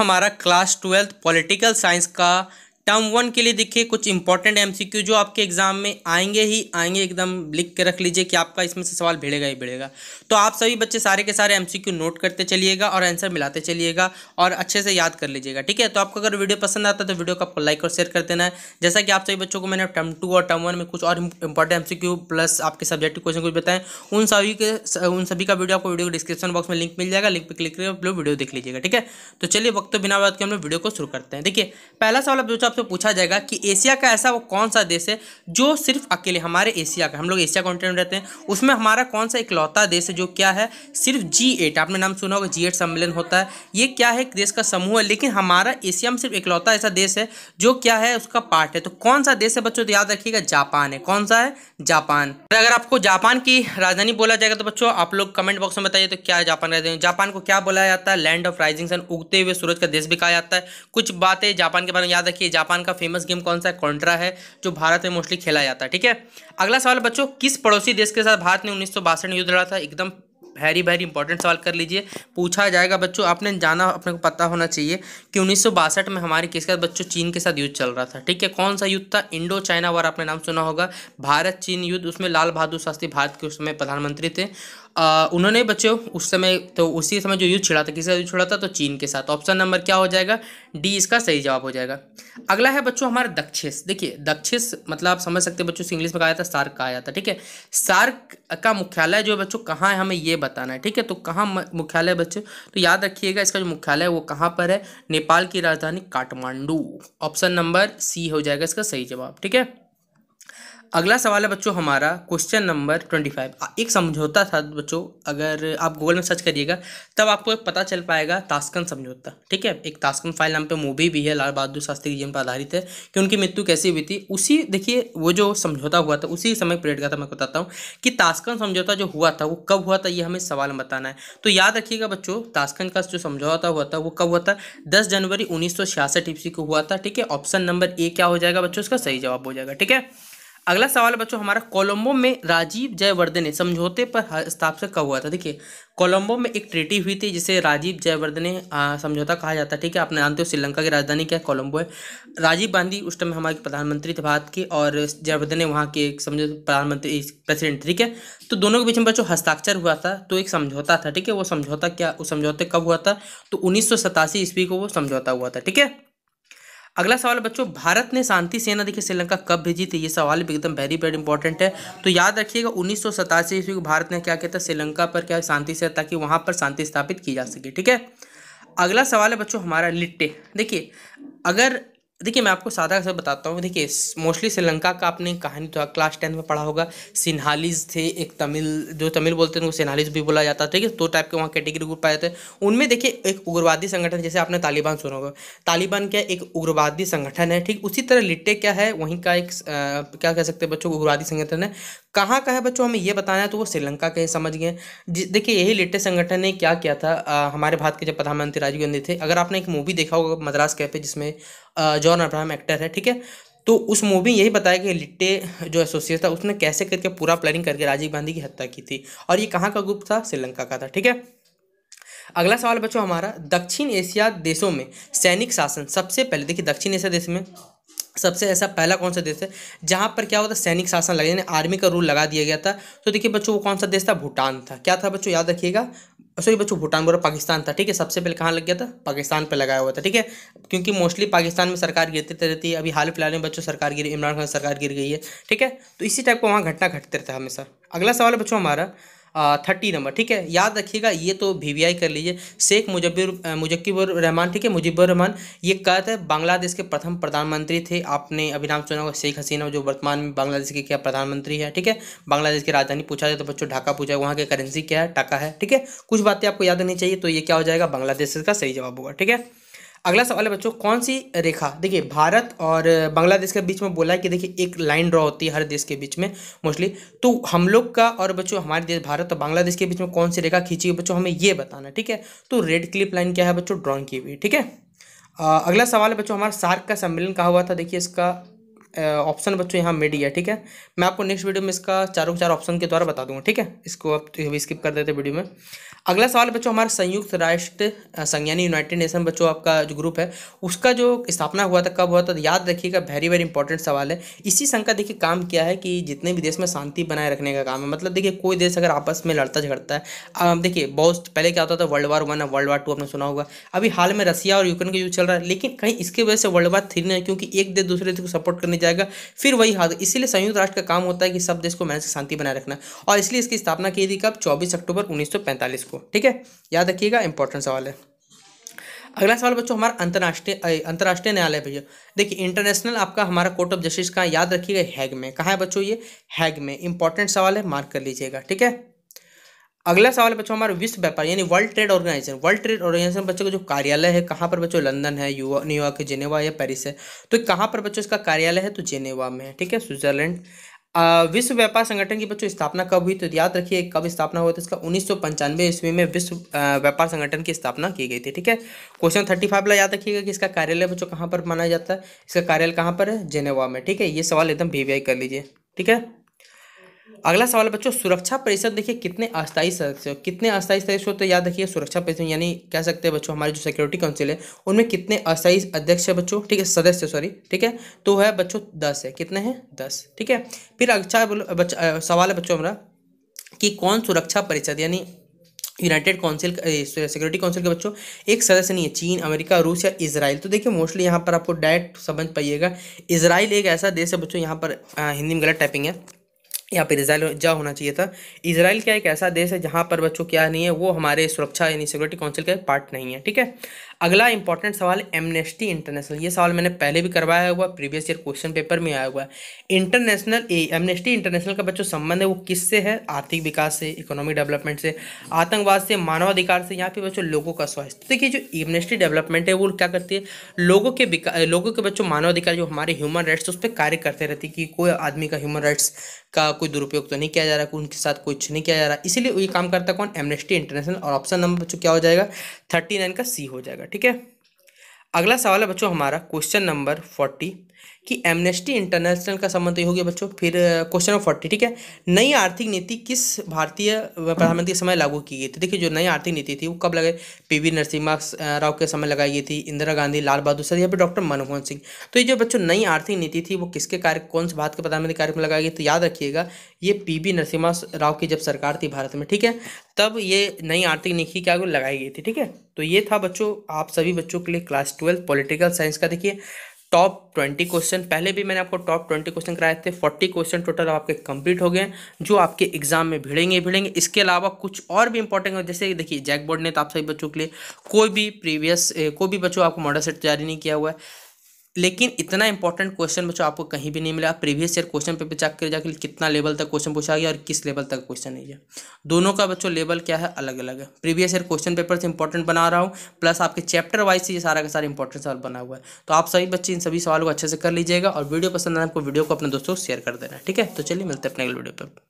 हमारा class twelfth political science का term one के लिए देखिए कुछ इंपॉर्टेंट एमसीक्यू जो आपके एग्जाम में आएंगे ही आएंगे एकदम लिख के रख लीजिए कि आपका इसमें से सवाल भिड़ेगा ही भिड़ेगा तो आप सभी बच्चे सारे के सारे एमसीक्यू नोट करते चलिएगा और आंसर मिलाते चलिएगा और अच्छे से याद कर लीजिएगा ठीक है तो आपको अगर वीडियो पसंद आता है तो वीडियो को आपको लाइक और शेयर कर देना है जैसा कि आप सभी बच्चों को मैंने टर्म टू और टर्म वन में कुछ और इंपॉर्टेंट एम प्लस आपके सब्जेक्ट क्वेश्चन कुछ बताएं उन सभी के उन सभी का वीडियो आपको वीडियो को डिस्क्रिप्शन बॉक्स में लिंक मिल जाएगा लिंक पर क्लिक करके आप लोग वीडियो देख लीजिएगा ठीक है तो चलिए वक्त बिना बात के हम लोग वीडियो को शुरू करते हैं देखिए पहला सवाल आप जो आपसे पूछा जाएगा कि एशिया का ऐसा वो कौन सा देश है जो सिर्फ अकेले हमारे एशिया का हम लोग एशिया कॉन्टिनेंट रहते हैं उसमें हमारा कौन सा इकलौता देश है जो क्या है सिर्फ जी एट आपने नाम सुना होगा जी एट सम्मेलन होता है ये क्या है एक देश का समूह है लेकिन हमारा एशिया में सिर्फ इकलौता ऐसा देश है जो क्या है उसका पार्ट है तो कौन सा देश है बच्चों तो याद रखिएगा जापान है कौन सा है जापान अगर आपको जापान की राजधानी बोला जाएगा तो बच्चों आप लोग कमेंट बॉक्स में बताइए तो क्या है जापान राजधानी जापान को क्या बोला जाता है लैंड ऑफ राइजिंग सन उगते हुए सूरज का देश भी कहा जाता है कुछ बातें जापान के बारे में याद रखिए जापान का फेमस गेम कौन सा है कॉन्ट्रा है जो भारत में मोस्टली खेला जाता है ठीक है अगला सवाल बच्चों किस पड़ोसी देश के साथ भारत ने उन्नीस युद्ध लड़ा था एकदम वेरी वेरी इंपॉर्टेंट सवाल कर लीजिए पूछा जाएगा बच्चों आपने जाना अपने को पता होना चाहिए कि उन्नीस में हमारे किस के बच्चों चीन के साथ युद्ध चल रहा था ठीक है कौन सा युद्ध था इंडो चाइना वार आपने नाम सुना होगा भारत चीन युद्ध उसमें लाल बहादुर शास्त्री भारत के उस समय प्रधानमंत्री थे आ, उन्होंने बच्चों उस समय तो उसी समय जो युद्ध छिड़ा था किसका युद्ध छिड़ा था तो चीन के साथ ऑप्शन नंबर क्या हो जाएगा डी इसका सही जवाब हो जाएगा अगला है बच्चों हमारा दक्षिस देखिए दक्षिस मतलब आप समझ सकते हैं बच्चों से इंग्लिश में कहा जाता है सार्क कहा जाता है ठीक है सार्क का मुख्यालय जो है बच्चों कहाँ है हमें ये बताना है ठीक है तो कहाँ मुख्यालय बच्चों तो याद रखिएगा इसका जो मुख्यालय है वो कहाँ पर है नेपाल की राजधानी काठमांडू ऑप्शन नंबर सी हो जाएगा इसका सही जवाब ठीक है अगला सवाल है बच्चों हमारा क्वेश्चन नंबर ट्वेंटी फाइव एक समझौता था बच्चों अगर आप गूगल में सर्च करिएगा तब आपको एक पता चल पाएगा तास्कन समझौता ठीक है एक तास्कन फाइल नाम पे मूवी भी है लाल बहादुर शास्त्री जीवन पर आधारित है कि उनकी मृत्यु कैसी हुई थी उसी देखिए वो जो समझौता हुआ था उसी समय पीरियड का था मैं बताता हूँ कि तास्कन समझौता जो हुआ था वो कब हुआ था ये हमें सवाल बताना है तो याद रखिएगा बच्चों तास्कन का जो समझौता हुआ था वो कब हुआ था दस जनवरी उन्नीस सौ छियासठ ईस्वी को हुआ था ठीक है ऑप्शन नंबर ए क्या हो जाएगा बच्चों इसका सही जवाब हो जाएगा ठीक है अगला सवाल बच्चों हमारा कोलंबो में राजीव जयवर्धन ने समझौते पर हस्ताक्षर कब हुआ था देखिए कोलंबो में एक ट्रीटी हुई थी जिसे राजीव जयवर्धन ने समझौता कहा जाता है ठीक है आपने जानते हो श्रीलंका की राजधानी क्या है कोलंबो है राजीव गांधी उस टाइम हमारे प्रधानमंत्री थे भारत के और जयवर्धन ने वहाँ के एक समझौते प्रधानमंत्री प्रेसिडेंट ठीक है तो दोनों के बीच में बच्चों हस्ताक्षर हुआ था तो एक समझौता था ठीक है वो समझौता क्या उस समझौते कब हुआ था तो उन्नीस ईस्वी को वो समझौता हुआ था ठीक है अगला सवाल बच्चों भारत ने शांति सेना देखिए श्रीलंका कब भेजी थी ये सवाल भी एकदम वेरी वेरी इंपॉर्टेंट है तो याद रखिएगा उन्नीस सौ सतासी ईस्वी को भारत ने क्या किया था श्रीलंका पर क्या शांति से ताकि वहाँ पर शांति स्थापित की जा सके ठीक है अगला सवाल है बच्चों हमारा लिट्टे देखिए अगर देखिए मैं आपको सादा से बताता हूँ देखिए मोस्टली श्रीलंका का आपने कहानी तो क्लास टेंथ में पढ़ा होगा सिन्हालीज थे एक तमिल जो तमिल बोलते हैं उनको सिन्हालीज भी बोला जाता है ठीक है दो टाइप के वहाँ कैटेगरी ग्रुप पाए जाते हैं उनमें देखिए एक उग्रवादी संगठन जैसे आपने तालिबान सुना होगा तालिबान क्या एक उग्रवादी संगठन है ठीक उसी तरह लिट्टे क्या है वहीं का एक आ, क्या कह सकते हैं बच्चों उग्रवादी संगठन है कहाँ का है बच्चों हमें ये बताना है तो वो श्रीलंका के समझ गए देखिए यही लेटेस्ट संगठन ने क्या किया था आ, हमारे भारत के जब प्रधानमंत्री राजीव गांधी थे अगर आपने एक मूवी देखा होगा मद्रास कैफे जिसमें जॉन अब्राहम एक्टर है ठीक है तो उस मूवी में यही बताया कि लिट्टे जो एसोसिएट था उसने कैसे करके पूरा प्लानिंग करके राजीव गांधी की हत्या की थी और ये कहाँ का ग्रुप था श्रीलंका का था ठीक है अगला सवाल बच्चों हमारा दक्षिण एशिया देशों में सैनिक शासन सबसे पहले देखिए दक्षिण एशिया देश में सबसे ऐसा पहला कौन सा देश है जहाँ पर क्या होता है सैनिक शासन लगा यानी आर्मी का रूल लगा दिया गया था तो देखिए बच्चों वो कौन सा देश था भूटान था क्या था बच्चों याद रखिएगा सॉरी बच्चों भूटान बोरा पाकिस्तान था ठीक है सबसे पहले कहाँ लग गया था पाकिस्तान पे लगाया हुआ था ठीक है क्योंकि मोस्टली पाकिस्तान में सरकार गिरती रहती है अभी हाल फिलहाल में बच्चों सरकार गिरी इमरान खान सरकार गिर गई है ठीक है तो इसी टाइप का वहाँ घटना घटते रहता है हमेशा अगला सवाल है बच्चों हमारा थर्टी नंबर ठीक है याद रखिएगा ये तो वी कर लीजिए शेख मुजब्बर मुजक्बर रहमान ठीक है मुजिबर रहमान ये कहते हैं बांग्लादेश के प्रथम प्रधानमंत्री थे आपने अभी नाम सुना होगा शेख हसीना जो वर्तमान में बांग्लादेश के क्या प्रधानमंत्री है ठीक है बांग्लादेश की राजधानी पूछा जाए तो बच्चों ढाका पूछा वहाँ की करेंसी क्या है टाका है ठीक है कुछ बातें आपको याद रखनी चाहिए तो ये क्या हो जाएगा बांग्लादेश का सही जवाब होगा ठीक है अगला सवाल है बच्चों कौन सी रेखा देखिए भारत और बांग्लादेश के बीच में बोला है कि देखिए एक लाइन ड्रॉ होती है हर देश के बीच में मोस्टली तो हम लोग का और बच्चों हमारे देश भारत और बांग्लादेश के बीच में कौन सी रेखा खींची हुई बच्चों हमें ये बताना ठीक है तो रेड क्लिप लाइन क्या है बच्चों ड्रॉन की हुई ठीक है अगला सवाल है बच्चों हमारा सार्क का सम्मेलन कहा हुआ था देखिए इसका ऑप्शन बच्चों यहाँ मिड है ठीक है मैं आपको नेक्स्ट वीडियो में इसका चारों चार ऑप्शन के द्वारा बता दूंगा ठीक है इसको आप स्किप कर देते वीडियो में अगला सवाल बच्चों हमारा संयुक्त राष्ट्र संघ यानी यूनाइटेड नेशन बच्चों आपका जो ग्रुप है उसका जो स्थापना हुआ था कब हुआ था तो याद रखिएगा वेरी वेरी इंपॉर्टेंट सवाल है इसी संघ का देखिए काम क्या है कि जितने भी देश में शांति बनाए रखने का काम है मतलब देखिए कोई देश अगर आपस में लड़ता झगड़ता है देखिए बहुत पहले क्या होता था world war one world war two आपने सुना होगा अभी हाल में रसिया और यूक्रेन का युद्ध चल रहा है लेकिन कहीं इसके वजह से वर्ल्ड वार थ्री है क्योंकि एक देश दूसरे देश को सपोर्ट करने जाएगा फिर वही हाल इसीलिए संयुक्त राष्ट्र का काम होता है कि सब देश को मैंने शांति बनाए रखना और इसलिए इसकी स्थापना की थी कब चौबीस अक्टूबर उन्नीस को को ठीक है याद रखिएगा इंपॉर्टेंट सवाल है अगला सवाल बच्चों हमारा अंतर्राष्ट्रीय अंतर्राष्ट्रीय न्यायालय भैया देखिए इंटरनेशनल आपका हमारा कोर्ट ऑफ जस्टिस कहाँ याद रखिएगा हैग में कहाँ है बच्चों ये हैग में इंपॉर्टेंट सवाल है मार्क कर लीजिएगा ठीक है अगला सवाल बच्चों हमारा विश्व व्यापार यानी World Trade Organization World Trade Organization बच्चों का जो कार्यालय है कहाँ पर बच्चों लंदन है न्यूयॉर्क है जेनेवा या पेरिस है तो कहाँ पर बच्चों इसका कार्यालय है तो जेनेवा में है ठीक है स्विट्जरलैंड विश्व व्यापार संगठन की बच्चों स्थापना कब हुई तो याद रखिए कब स्थापना हुआ था इसका उन्नीस सौ पंचानवे ईस्वी में विश्व व्यापार संगठन की स्थापना की गई थी ठीक है क्वेश्चन थर्टी फाइव याद रखिएगा कि इसका कार्यालय बच्चों कहाँ पर माना जाता है इसका कार्यालय कहाँ पर है जेनेवा में ठीक है ये सवाल एकदम वी कर लीजिए ठीक है अगला सवाल बच्चों सुरक्षा परिषद देखिए कितने अस्थायी सदस्य हो कितने अस्थायी सदस्य हो तो याद रखिए सुरक्षा परिषद यानी कह सकते हैं बच्चों हमारे जो सिक्योरिटी काउंसिल है उनमें कितने अस्थायी अध्यक्ष है बच्चों ठीक है सदस्य सॉरी ठीक है तो है बच्चों दस है कितने हैं दस ठीक है फिर अच्छा बच्चा सवाल है बच्चों हमारा कि कौन सुरक्षा परिषद यानी यूनाइटेड काउंसिल सिक्योरिटी काउंसिल के बच्चों एक सदस्य नहीं है चीन अमेरिका रूस या इसराइल तो देखिए मोस्टली यहाँ पर आपको डायरेक्ट समझ पाइएगा इसराइल एक ऐसा देश है बच्चों यहाँ पर आ, हिंदी में गलत टाइपिंग है यहाँ पर इसराइल जा होना चाहिए था इसराइल क्या एक ऐसा देश है जहाँ पर बच्चों क्या नहीं है वो हमारे सुरक्षा यानी सिक्योरिटी काउंसिल का पार्ट नहीं है ठीक है अगला इंपॉर्टेंट सवाल एमनेस्टी इंटरनेशनल ये सवाल मैंने पहले भी करवाया हुआ प्रीवियस ईयर क्वेश्चन पेपर में आया हुआ है इंटरनेशनल एमनेस्टी इंटरनेशनल का बच्चों संबंध है वो किससे है आर्थिक विकास से इकोनॉमिक डेवलपमेंट से आतंकवाद से मानवाधिकार से या फिर बच्चों लोगों का स्वास्थ्य तो देखिए जो एमनेस्टी डेवलपमेंट है वो क्या करती है लोगों के लोगों के बच्चों मानवाधिकार जो हमारे ह्यूमन राइट्स उस पर कार्य करते रहती है कि कोई आदमी का ह्यूमन राइट्स का कोई दुरुपयोग तो नहीं किया जा रहा है उनके साथ कुछ नहीं किया जा रहा इसीलिए ये काम करता कौन एमनेस्टी इंटरनेशनल और ऑप्शन नंबर बच्चों क्या हो जाएगा थर्टी नाइन का सी हो जाएगा ठीक है अगला सवाल है बच्चों हमारा क्वेश्चन नंबर फोर्टी कि एमनेस्टी इंटरनेशनल का संबंध हो गया बच्चों फिर क्वेश्चन नंबर फोर्टी ठीक है नई आर्थिक नीति किस भारतीय प्रधानमंत्री के समय लागू की गई थी देखिए जो नई आर्थिक नीति थी वो कब लगाई वी नरसिम्हा राव के समय लगाई गई थी इंदिरा गांधी लाल बहादुर सर या फिर डॉक्टर मनमोहन सिंह तो ये जो बच्चों नई आर्थिक नीति थी वो किसके कार्य कौन से भारत के प्रधानमंत्री कार्य में लगाई गई तो याद रखिएगा ये पी नरसिम्हा राव की जब सरकार थी भारत में ठीक है तब ये नई आर्थिक नीति क्या लगाई गई थी ठीक है तो ये था बच्चों आप सभी बच्चों के लिए क्लास ट्वेल्थ पॉलिटिकल साइंस का देखिए टॉप ट्वेंटी क्वेश्चन पहले भी मैंने आपको टॉप ट्वेंटी क्वेश्चन कराए थे फोर्टी क्वेश्चन टोटल आपके कंप्लीट हो गए जो आपके एग्जाम में भिड़ेंगे भिड़ेंगे इसके अलावा कुछ और भी इंपॉर्टेंट है जैसे देखिए जैक बोर्ड ने तो आप सभी बच्चों के लिए कोई भी प्रीवियस कोई भी बच्चों आपको मॉडल सेट जारी नहीं किया हुआ है लेकिन इतना इंपॉर्टेंट क्वेश्चन बच्चों आपको कहीं भी नहीं मिला previous year question paper check कर जाकर कितना लेवल तक क्वेश्चन पूछा गया और किस लेवल तक क्वेश्चन है दोनों का बच्चों लेवल क्या है अलग अलग है प्रीवियस ईयर क्वेश्चन पेपर से इंपॉर्टेंट बना रहा हूँ प्लस आपके चैप्टर वाइज से ये सारा का सारा इंपॉर्टेंट सवाल बना हुआ है तो आप सभी बच्चे इन सभी सवाल को अच्छे से कर लीजिएगा और वीडियो पसंद आए तो आपको वीडियो को अपने दोस्तों को शेयर कर देना ठीक है तो चलिए मिलते हैं अपने अगले वीडियो पर